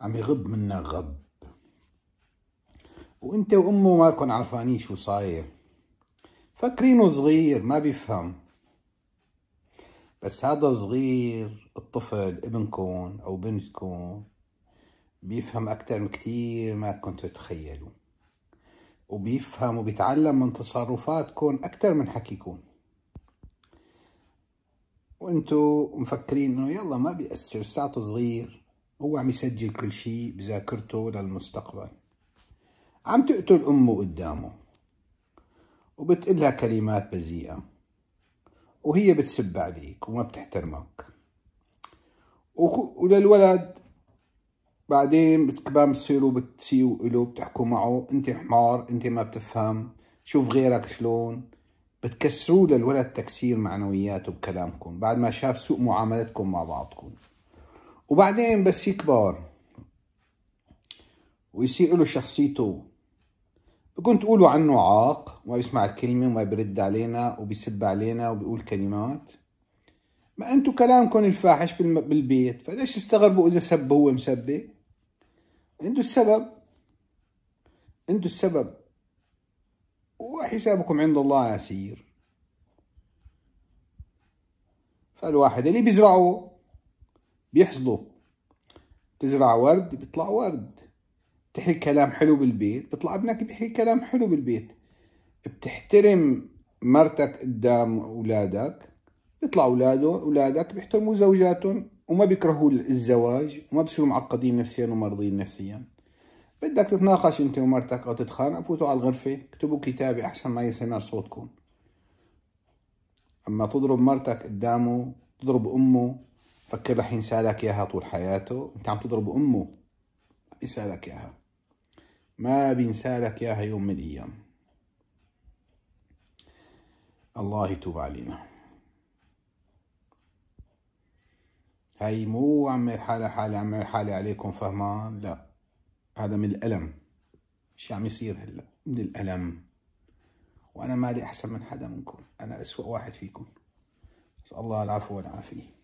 عم يغب منا غب وانت وامه كن عرفانين شو صاير فاكرينه صغير ما بيفهم بس هذا صغير الطفل ابنكم او بنتكم بيفهم اكثر من كثير ما كنتوا تتخيلوا وبيفهم وبيتعلم من تصرفاتكم اكثر من حكيكم وانتوا مفكرين انه يلا ما بيأثر ساعته صغير هو عم يسجل كل شيء بذاكرته للمستقبل عم تقتل أمه قدامه وبتقلها كلمات بذيئة وهي بتسب عليك وما بتحترمك وللولد بعدين بتكبام بتصيروا بتسيوا له بتحكوا معه انت حمار انت ما بتفهم شوف غيرك شلون بتكسروا للولد تكسير معنوياته بكلامكم بعد ما شاف سوء معاملتكم مع بعضكم وبعدين بس يكبر ويصير له شخصيته بكون تقولوا عنه عاق وما بيسمع الكلمة وما بيرد علينا وبيسب علينا وبيقول كلمات ما انتو كلامكم الفاحش بالبيت فليش تستغربوا اذا سب هو مسبة انتو السبب انتو السبب وحسابكم عند الله سير فالواحد اللي بيزرعه بيحصدوا تزرع ورد بيطلع ورد بتحكي كلام حلو بالبيت بيطلع ابنك بيحكي كلام حلو بالبيت بتحترم مرتك قدام اولادك بيطلع اولاده اولادك بيحترموا زوجاتهم وما بيكرهوا الزواج وما بصيروا معقدين نفسيا ومرضين نفسيا بدك تتناقش انت ومرتك او تتخانق فوتوا على الغرفة اكتبوا كتابي احسن ما يسمع صوتكم اما تضرب مرتك قدامه تضرب امه فكر رح ينسالك اياها طول حياته انت عم تضرب امه ينسى اياها ما بينسالك اياها يوم من الايام الله يتوب علينا هاي مو عم حالة حالة عم حالة عليكم فهمان لا هذا من الألم شو عم يصير هلا من الألم وأنا مالي أحسن من حدا منكم أنا أسوأ واحد فيكم بس الله العفو والعافية